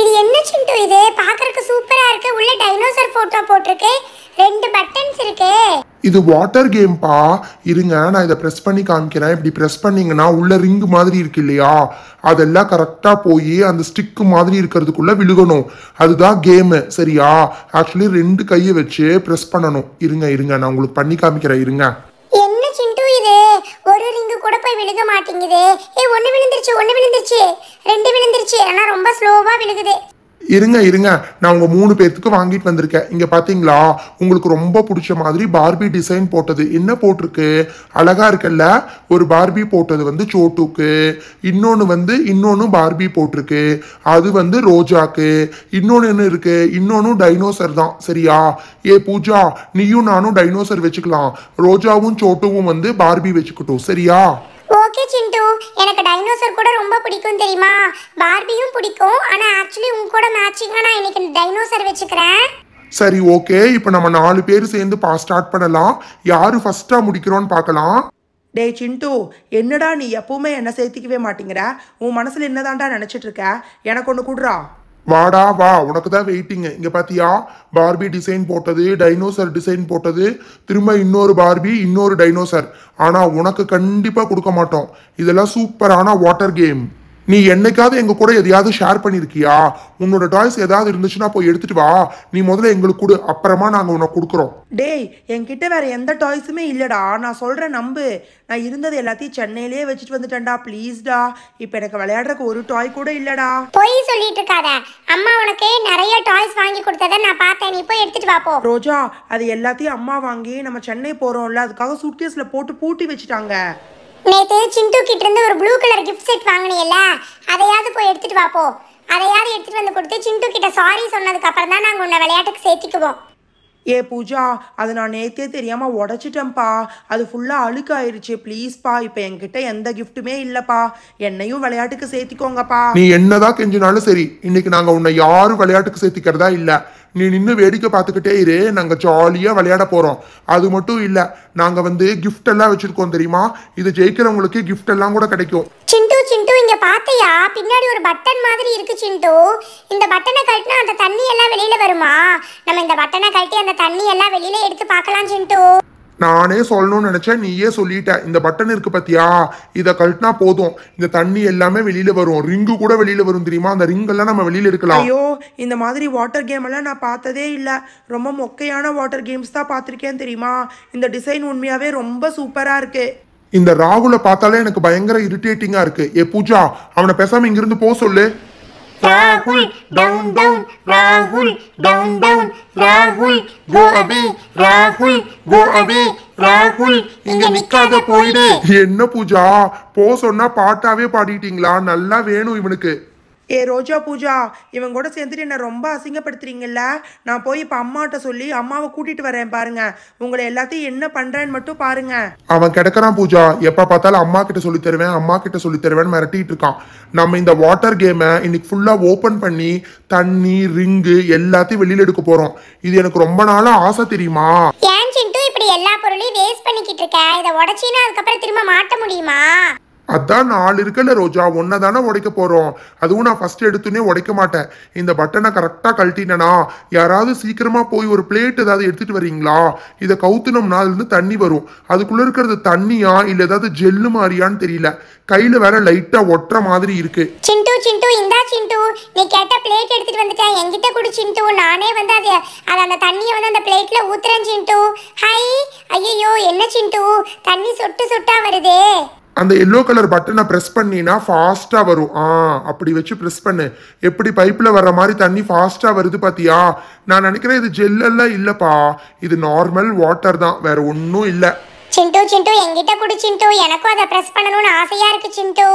இது என்ன சிண்டு இது பாக்குறதுக்கு சூப்பரா இருக்கு உள்ள டைனோசர் போட்டோ போட்டிருக்கு ரெண்டு பட்டன்ஸ் இருக்கு இது வாட்டர் கேம்ப்பா இருங்க நான் இதை பிரஸ் பண்ணி காமிக்கிறேன் இப்படி ப்ரெஸ் பண்ணீங்கன்னா உள்ள ரிங் மாதிரி இருக்கு இல்லையா அதெல்லாம் கரெக்டாக போய் அந்த ஸ்டிக்கு மாதிரி இருக்கிறதுக்குள்ளே விழுகணும் அதுதான் கேமு சரியா ஆக்சுவலி ரெண்டு கையை வச்சு ப்ரெஸ் பண்ணணும் இருங்க இருங்க நான் உங்களுக்கு பண்ணி காமிக்கிறேன் இருங்க விழுக மாட்டேங்குது ஏ ஒன்னு விழுந்துருச்சு ஒன்னு விழுந்துருச்சு ரெண்டு விழுந்துருச்சு ஆனா ரொம்ப ஸ்லோவா விழுகுது இருங்க இருங்க நான் உங்க மூணு பேர்த்துக்கு வாங்கிட்டு வந்திருக்கேன் இங்க பாத்தீங்களா உங்களுக்கு ரொம்ப பிடிச்ச மாதிரி பார்பி டிசைன் போட்டது என்ன போட்டிருக்கு அழகா இருக்குல்ல ஒரு பார்பி போட்டது வந்து சோட்டுக்கு இன்னொன்று வந்து இன்னொன்று பார்பி போட்டிருக்கு அது வந்து ரோஜாக்கு இன்னொன்று என்ன இருக்கு இன்னொன்னு டைனோசர் தான் சரியா ஏ பூஜா நீயும் நானும் டைனோசர் வச்சுக்கலாம் ரோஜாவும் சோட்டுவும் வந்து பார்பி வச்சுக்கிட்டோம் சரியா ஓகே சிண்டு எனக்கு டைனோசர் கூட ரொம்ப பிடிக்கும் தெரியுமா பார்பியும் பிடிக்கும் ஆனால் ஆக்சுவலி உங்க கூட மேட்சிங்கா நான் இன்னைக்கு டைனோசர் வச்சுக்கிறேன் சரி ஓகே இப்போ நம்ம நாலு பேர் சேர்ந்து பா ஸ்டார்ட் பண்ணலாம் யாரு ஃபர்ஸ்டா முடிக்கிறோன்னு பார்க்கலாம் டே சிண்டு என்னடா நீ எப்பவுமே என்ன சேர்த்திக்கவே மாட்டேங்கிற உன் மனசில் என்னதான்டா நினச்சிட்டு இருக்க எனக்கு ஒன்று கூடுறா வாடா வா உனக்கு தான் வெயிட்டிங்க இங்கே பார்த்தியா பார்பி டிசைன் போட்டது டைனோசர் டிசைன் போட்டது திரும்ப இன்னொரு பார்பி இன்னொரு டைனோசர் ஆனால் உனக்கு கண்டிப்பாக கொடுக்க மாட்டோம் இதெல்லாம் சூப்பரான வாட்டர் கேம் நீ என்னைக்காவது எங்க கூட எதையாவது ஷேர் பண்ணிருக்கியா உன்னோட டாய்ஸ் ஏதாவது இருந்துச்சுன்னா போய் எடுத்துட்டு வா நீ முதல்ல எங்களுக்கு கொடு அப்புறமா நாங்க உனக்கு கொடுக்குறோம் டேய் என்கிட்ட வேற எந்த டாய்ஸுமே இல்லடா நான் சொல்ற நம்பு நான் இருந்தது எல்லாத்தையும் சென்னையிலே வச்சுட்டு வந்துட்டேன்டா ப்ளீஸ்டா இப்போ எனக்கு விளையாடுறக்கு ஒரு டாய் கூட இல்லடா போய் சொல்லிட்டு இருக்காத அம்மா உனக்கு நிறைய டாய்ஸ் வாங்கி கொடுத்தத நான் பார்த்தேன் நீ போய் எடுத்துட்டு வா போ ரோஜா அது எல்லாத்தையும் அம்மா வாங்கி நம்ம சென்னை போறோம்ல அதுக்காக சூட்கேஸ்ல போட்டு பூட்டி வச்சுட்டாங்க நேற்று சிண்டு கிட்ட இருந்து ஒரு ப்ளூ கலர் கிஃப்ட் செட் வாங்கினியல்ல அதையாவது போய் எடுத்துட்டு வாப்போ அதையாவது எடுத்துட்டு வந்து கொடுத்து சிண்டு கிட்ட சாரி சொன்னதுக்கு அப்புறம் தான் நாங்கள் உன்னை விளையாட்டுக்கு சேர்த்துக்குவோம் ஏ பூஜா அது நான் நேத்தே தெரியாமல் உடச்சிட்டேன்ப்பா அது ஃபுல்லாக அழுக்காயிருச்சு ப்ளீஸ்ப்பா இப்போ என்கிட்ட எந்த கிஃப்ட்டுமே இல்லைப்பா என்னையும் விளையாட்டுக்கு சேர்த்திக்கோங்கப்பா நீ என்னதான் கெஞ்சினாலும் சரி இன்னைக்கு நாங்கள் உன்னை யாரும் விளையாட்டுக்கு சேர்த்திக்கிறதா இல்லை நீ நின்று வேடிக்கை பார்த்துக்கிட்டே இரு நாங்கள் ஜாலியாக விளையாட போகிறோம் அது மட்டும் இல்லை நாங்கள் வந்து கிஃப்ட் எல்லாம் வச்சுருக்கோம் தெரியுமா இது ஜெயிக்கிறவங்களுக்கு கிஃப்ட் எல்லாம் கூட கிடைக்கும் சிண்டு சிண்டு இங்கே பார்த்தியா பின்னாடி ஒரு பட்டன் மாதிரி இருக்கு சிண்டு இந்த பட்டனை கழட்டினா அந்த தண்ணி எல்லாம் வெளியில் வருமா நம்ம இந்த பட்டனை கழட்டி அந்த தண்ணி எல்லாம் வெளியில் எடுத்து பார்க்கலாம் சிண்டு நானே சொல்லணும்னு நினச்சேன் நீயே சொல்லிட்ட இந்த பட்டன் இருக்கு பத்தியா இதை கழட்டினா போதும் இந்த தண்ணி எல்லாமே வெளியில வரும் ரிங்கு கூட வெளியில வரும் தெரியுமா அந்த ரிங் எல்லாம் நம்ம வெளியில இருக்கலாம் ஐயோ இந்த மாதிரி வாட்டர் கேம் எல்லாம் நான் பார்த்ததே இல்லை ரொம்ப மொக்கையான வாட்டர் கேம்ஸ் தான் பார்த்துருக்கேன் தெரியுமா இந்த டிசைன் உண்மையாவே ரொம்ப சூப்பரா இருக்கு இந்த ராகுல பார்த்தாலே எனக்கு பயங்கர இரிட்டேட்டிங்கா இருக்கு ஏ பூஜா அவனை பேசாம இங்கிருந்து போக சொல்லு ராகுல் டவுன் டவுன் ராகுல் டவுன் டவுன் ராகுல் கோ அபி ராகுல் கோ அபி ராகுல் இங்க நிக்காத போயிடு என்ன பூஜா போ சொன்னா பாட்டாவே பாடிட்டீங்களா நல்லா வேணும் இவனுக்கு ஏ ரோஜா பூஜா இவன் கூட சேர்ந்துட்டு என்னை ரொம்ப அசிங்கப்படுத்துறீங்கல்ல நான் போய் இப்போ அம்மாட்ட சொல்லி அம்மாவை கூட்டிட்டு வரேன் பாருங்க உங்களை எல்லாத்தையும் என்ன பண்றேன்னு மட்டும் பாருங்க அவன் கிடைக்கிறான் பூஜா எப்ப பார்த்தாலும் அம்மா கிட்ட சொல்லி தருவேன் அம்மா கிட்ட சொல்லி தருவேன் மிரட்டிட்டு இருக்கான் நம்ம இந்த வாட்டர் கேமை இன்னைக்கு ஃபுல்லா ஓபன் பண்ணி தண்ணி ரிங்கு எல்லாத்தையும் வெளியில எடுக்க போறோம் இது எனக்கு ரொம்ப நாளா ஆசை தெரியுமா ஏன் சிண்டு இப்படி எல்லா பொருளையும் வேஸ்ட் பண்ணிக்கிட்டு இருக்க இதை உடச்சின்னா அதுக்கப்புறம் திரும்ப மாட்ட முடியுமா அதான் நாலு இருக்குல்ல ரோஜா ஒன்றை தானே உடைக்க போகிறோம் அதுவும் நான் ஃபஸ்ட் எடுத்துனே உடைக்க மாட்டேன் இந்த பட்டனை கரெக்டாக கழட்டினேனா யாராவது சீக்கிரமாக போய் ஒரு பிளேட் ஏதாவது எடுத்துகிட்டு வரீங்களா இதை கவுத்துனோம்னா அதுலேருந்து தண்ணி வரும் அதுக்குள்ளே இருக்கிறது தண்ணியா இல்லை ஏதாவது ஜெல்லு மாதிரியான்னு தெரியல கையில் வேற லைட்டாக ஒட்டுற மாதிரி இருக்கு சிண்டு சிண்டு இந்தா சிண்டு நீ கேட்ட பிளேட் எடுத்துட்டு வந்துட்டேன் என்கிட்ட கொடு சிண்டு நானே வந்து அது அது அந்த தண்ணியை வந்து அந்த பிளேட்ல ஊத்துறேன் சிண்டு ஹை ஐயோ என்ன சிண்டு தண்ணி சொட்டு சொட்டா வருதே அந்த எல்லோ கலர் பட்டனை ப்ரெஸ் பண்ணினா ஃபாஸ்ட்டாக வரும் ஆ அப்படி வச்சு ப்ரெஸ் பண்ணு எப்படி பைப்பில் வர்ற மாதிரி தண்ணி ஃபாஸ்ட்டாக வருது பார்த்தியா நான் நினைக்கிறேன் இது ஜெல்லெல்லாம் இல்லைப்பா இது நார்மல் வாட்டர் தான் வேற ஒன்றும் இல்லை சிண்டு சிண்டு எங்கிட்ட குடி சிண்டு எனக்கும் அதை ப்ரெஸ் பண்ணணும்னு ஆசையா இருக்கு சிண்டு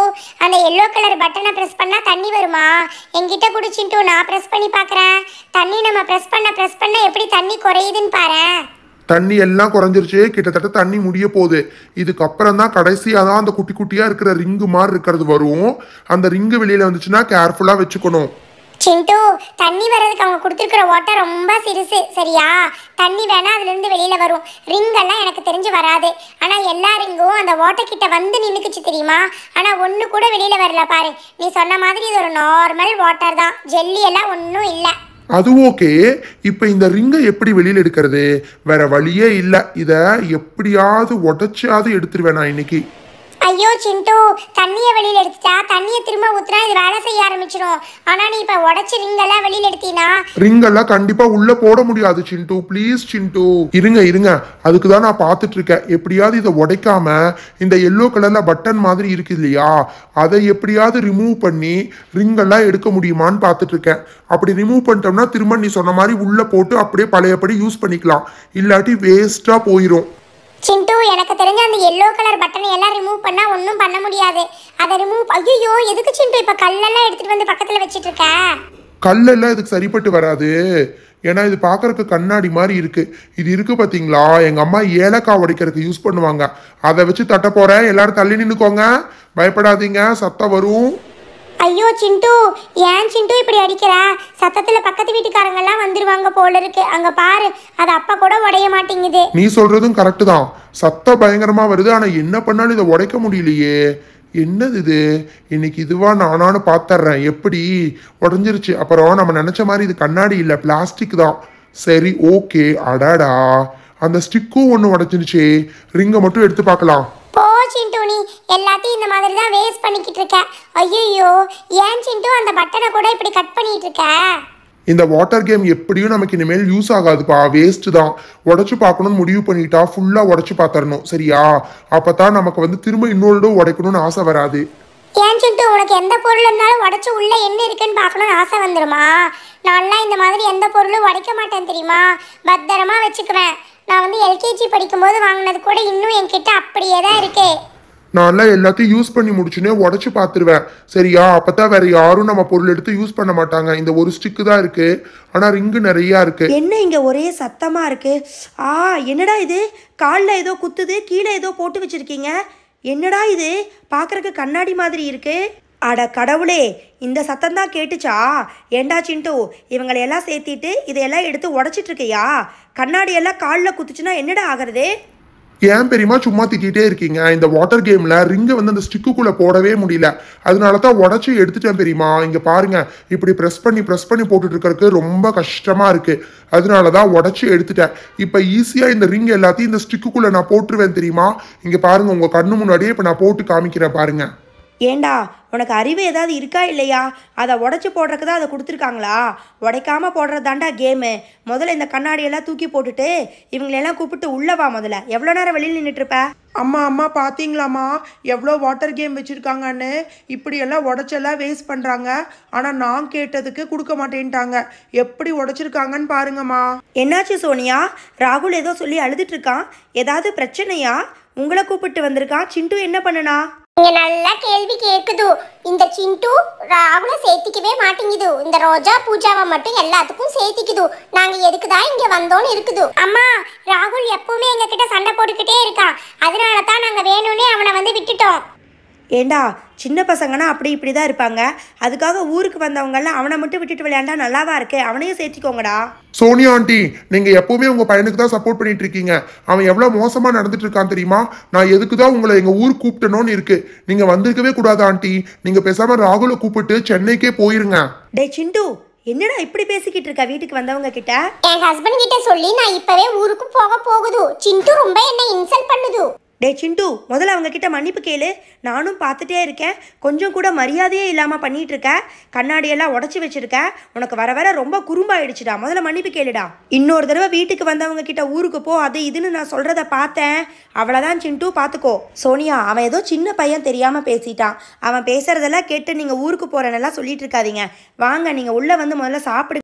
அந்த எல்லோ கலர் பட்டனை ப்ரெஸ் பண்ணா தண்ணி வருமா எங்கிட்ட குடி சிண்டு நான் ப்ரெஸ் பண்ணி பார்க்குறேன் தண்ணி நம்ம ப்ரெஸ் பண்ண ப்ரெஸ் பண்ண எப்படி தண்ணி குறையுதுன்னு பாரு தண்ணி எல்லாம் குறைஞ்சிருச்சு கிட்டத்தட்ட தண்ணி முடிய போகுது இதுக்கப்புறம் தான் கடைசியாக தான் அந்த குட்டி குட்டியாக இருக்கிற ரிங்கு மாதிரி இருக்கிறது வரும் அந்த ரிங்கு வெளியில் வந்துச்சுன்னா கேர்ஃபுல்லாக வச்சுக்கணும் சிண்டு தண்ணி வர்றதுக்கு அவங்க கொடுத்துருக்குற ஓட்டை ரொம்ப சிறுசு சரியா தண்ணி வேணால் அதுலேருந்து வெளியில் வரும் ரிங்கெல்லாம் எனக்கு தெரிஞ்சு வராது ஆனால் எல்லா ரிங்கும் அந்த ஓட்டைக்கிட்ட வந்து நின்றுக்குச்சு தெரியுமா ஆனால் ஒன்று கூட வெளியில் வரல பாரு நீ சொன்ன மாதிரி இது ஒரு நார்மல் வாட்டர் தான் ஜெல்லி எல்லாம் ஒன்றும் இல்லை அது ஓகே இப்போ இந்த ரிங்கை எப்படி வெளியில் எடுக்கிறது வேற வழியே இல்லை இதை எப்படியாவது உடச்சியாவது எடுத்துருவேன் நான் இன்னைக்கு ஐயோ சிண்டு தண்ணியை வெளியில் எடுத்துட்டா தண்ணியை திரும்ப ஊத்துனா இது வேலை செய்ய ஆரம்பிச்சிடும் ஆனா நீ இப்ப உடச்சு ரிங்கெல்லாம் வெளியில் எடுத்தீனா ரிங்கெல்லாம் கண்டிப்பா உள்ள போட முடியாது சிண்டு ப்ளீஸ் சிண்டு இருங்க இருங்க அதுக்கு தான் நான் பார்த்துட்டு இருக்கேன் எப்படியாவது இதை உடைக்காம இந்த எல்லோ கலர்ல பட்டன் மாதிரி இருக்கு இல்லையா அதை எப்படியாவது ரிமூவ் பண்ணி ரிங்கெல்லாம் எடுக்க முடியுமான்னு பார்த்துட்டு இருக்கேன் அப்படி ரிமூவ் பண்ணிட்டோம்னா திரும்ப நீ சொன்ன மாதிரி உள்ள போட்டு அப்படியே பழையபடி யூஸ் பண்ணிக்கலாம் இல்லாட்டி வேஸ்டா போயிடும் சிண்டு எனக்கு தெரிஞ்ச அந்த எல்லோ கலர் பட்டனை எல்லாம் ரிமூவ் பண்ணால் ஒன்றும் பண்ண முடியாது அதை ரிமூவ் ஐயோ எதுக்கு சிண்டு இப்போ கல்லெல்லாம் எடுத்துகிட்டு வந்து பக்கத்தில் வச்சுட்டு இருக்க கல்லெல்லாம் இதுக்கு சரிப்பட்டு வராது ஏன்னா இது பார்க்குறக்கு கண்ணாடி மாதிரி இருக்குது இது இருக்குது பார்த்தீங்களா எங்கள் அம்மா ஏலக்காய் உடைக்கிறதுக்கு யூஸ் பண்ணுவாங்க அதை வச்சு தட்ட போகிறேன் எல்லாரும் தள்ளி நின்றுக்கோங்க பயப்படாதீங்க சத்தம் வரும் ஐயோ சிண்டு ஏன் சிண்டு இப்படி அடிக்கிற சத்தத்துல பக்கத்து வீட்டுக்காரங்கெல்லாம் வந்துருவாங்க போல இருக்கு அங்க பாரு அது அப்ப கூட உடைய மாட்டேங்குது நீ சொல்றதும் கரெக்டு தான் சத்தம் பயங்கரமா வருது ஆனா என்ன பண்ணாலும் இதை உடைக்க முடியலையே என்னது இது இன்னைக்கு இதுவா நானானு பார்த்துட்றேன் எப்படி உடஞ்சிருச்சு அப்புறம் நம்ம நினச்ச மாதிரி இது கண்ணாடி இல்லை பிளாஸ்டிக் தான் சரி ஓகே அடாடா அந்த ஸ்டிக்கும் ஒன்று உடஞ்சிருச்சு ரிங்கை மட்டும் எடுத்து பார்க்கலாம் போ சிண்டு எல்லாத்தையும் இந்த மாதிரி தான் வேஸ்ட் பண்ணிக்கிட்டு இருக்க ஐயோ ஏன் சிண்டு அந்த பட்டனை கூட இப்படி கட் பண்ணிட்டு இருக்க இந்த வாட்டர் கேம் எப்படியும் நமக்கு இனிமேல் யூஸ் ஆகாதுப்பா வேஸ்ட் தான் உடச்சு பார்க்கணும்னு முடிவு பண்ணிட்டா ஃபுல்லாக உடச்சு பார்த்துடணும் சரியா அப்போ தான் நமக்கு வந்து திரும்ப இன்னொரு உடைக்கணும்னு ஆசை வராது ஏன் சொல்லிட்டு உனக்கு எந்த பொருள் இருந்தாலும் உடச்சி உள்ளே என்ன இருக்குன்னு பார்க்கணும்னு ஆசை வந்துடுமா நான்லாம் இந்த மாதிரி எந்த பொருளும் உடைக்க மாட்டேன் தெரியுமா பத்திரமா வச்சுக்குவேன் நான் வந்து எல்கேஜி படிக்கும்போது வாங்கினது கூட இன்னும் என்கிட்ட அப்படியே தான் இருக்குது எல்லாம் எல்லாத்தையும் யூஸ் பண்ணி முடிச்சுனே உடச்சி பார்த்துருவேன் சரியா அப்போ தான் வேற யாரும் நம்ம பொருள் எடுத்து யூஸ் பண்ண மாட்டாங்க இந்த ஒரு ஸ்டிக்கு தான் இருக்கு ஆனால் ரிங்கு நிறையா இருக்கு என்ன இங்கே ஒரே சத்தமாக இருக்கு ஆ என்னடா இது காலில் ஏதோ குத்துது கீழே ஏதோ போட்டு வச்சிருக்கீங்க என்னடா இது பார்க்குறக்கு கண்ணாடி மாதிரி இருக்கு அட கடவுளே இந்த சத்தம் தான் கேட்டுச்சா ஏண்டா சிண்டு இவங்களையெல்லாம் சேர்த்திட்டு இதையெல்லாம் எடுத்து உடச்சிட்டு இருக்கியா கண்ணாடியெல்லாம் காலில் குத்துச்சுன்னா என்னடா ஆகிறது ஏன் பெரியமா சும்மா திட்டிகிட்டே இருக்கீங்க இந்த வாட்டர் கேமில் ரிங்கை வந்து அந்த ஸ்டிக்குக்குள்ளே போடவே முடியல அதனால தான் உடச்சி எடுத்துட்டேன் பெரியமா இங்கே பாருங்க இப்படி ப்ரெஸ் பண்ணி ப்ரெஸ் பண்ணி போட்டுட்டு இருக்கிறதுக்கு ரொம்ப கஷ்டமாக இருக்குது அதனால தான் உடச்சி எடுத்துட்டேன் இப்போ ஈஸியாக இந்த ரிங் எல்லாத்தையும் இந்த ஸ்டிக்குக்குள்ளே நான் போட்டுருவேன் தெரியுமா இங்கே பாருங்கள் உங்கள் கண்ணு முன்னாடியே இப்போ நான் போட்டு காமிக்கிறேன் பாருங்கள் ஏண்டா உனக்கு அறிவு ஏதாவது இருக்கா இல்லையா அதை உடச்சி போடுறக்கு தான் அதை கொடுத்துருக்காங்களா உடைக்காமல் போடுறது தாண்டா கேமு முதல்ல இந்த கண்ணாடியெல்லாம் தூக்கி போட்டுட்டு இவங்களெல்லாம் கூப்பிட்டு உள்ளே வா முதல்ல எவ்வளோ நேரம் வெளியில் நின்றுட்டுருப்ப அம்மா அம்மா பார்த்தீங்களாம்மா எவ்வளோ வாட்டர் கேம் வச்சுருக்காங்கன்னு இப்படியெல்லாம் உடச்செல்லாம் வேஸ்ட் பண்ணுறாங்க ஆனால் நான் கேட்டதுக்கு கொடுக்க மாட்டேன்ட்டாங்க எப்படி உடச்சிருக்காங்கன்னு பாருங்கம்மா என்னாச்சு சோனியா ராகுல் ஏதோ சொல்லி அழுதுட்டு இருக்கான் ஏதாவது பிரச்சனையா உங்களை கூப்பிட்டு வந்திருக்கான் சிண்டு என்ன பண்ணுனா இங்க நல்லா கேள்வி கேட்குது இந்த சிண்டு ராகுல சேர்த்திக்கவே மாட்டேங்குது இந்த ரோஜா பூஜாவை மட்டும் எல்லாத்துக்கும் சேர்த்திக்குது நாங்க எதுக்கு தான் இங்க வந்தோன்னு இருக்குது அம்மா ராகுல் எப்பவுமே எங்க கிட்ட சண்டை போட்டுக்கிட்டே இருக்கான் அதனால தான் நாங்க வேணும்னே அவனை வந்து விட்டுட்டோம் ஏண்டா சின்ன பசங்கன்னா அப்படி இப்படி தான் இருப்பாங்க அதுக்காக ஊருக்கு வந்தவங்கெல்லாம் அவனை மட்டும் விட்டுட்டு விளையாண்டா நல்லாவா இருக்கு அவனையும் சேர்த்திக்கோங்கடா சோனியா ஆண்டி நீங்க எப்பவுமே உங்க பையனுக்கு தான் சப்போர்ட் பண்ணிட்டு இருக்கீங்க அவன் எவ்வளவு மோசமா நடந்துட்டு இருக்கான் தெரியுமா நான் எதுக்கு தான் உங்களை எங்க ஊர் கூப்பிட்டனோன்னு இருக்கு நீங்க வந்திருக்கவே கூடாது ஆண்டி நீங்க பேசாம ராகுல கூப்பிட்டு சென்னைக்கே போயிருங்க டே சிண்டு என்னடா இப்படி பேசிக்கிட்டு இருக்கா வீட்டுக்கு வந்தவங்க கிட்ட என் ஹஸ்பண்ட் கிட்ட சொல்லி நான் இப்பவே ஊருக்கு போக போகுது சிண்டு ரொம்ப என்ன இன்சல்ட் பண்ணுது டே சிண்டு முதல்ல அவங்க கிட்ட மன்னிப்பு கேளு நானும் பார்த்துட்டே இருக்கேன் கொஞ்சம் கூட மரியாதையே இல்லாமல் பண்ணிட்டு இருக்க கண்ணாடியெல்லாம் உடச்சி வச்சிருக்க உனக்கு வர வர ரொம்ப குறும்பாயிடுச்சுடா முதல்ல மன்னிப்பு கேளுடா இன்னொரு தடவை வீட்டுக்கு வந்தவங்க கிட்ட ஊருக்கு போ அது இதுன்னு நான் சொல்கிறத பார்த்தேன் அவ்வளோதான் சிண்டு பார்த்துக்கோ சோனியா அவன் ஏதோ சின்ன பையன் தெரியாமல் பேசிட்டான் அவன் பேசுறதெல்லாம் கேட்டு நீங்கள் ஊருக்கு போகிறனெல்லாம் சொல்லிட்டு இருக்காதீங்க வாங்க நீங்கள் உள்ளே வந்து முதல்ல சாப்பிடு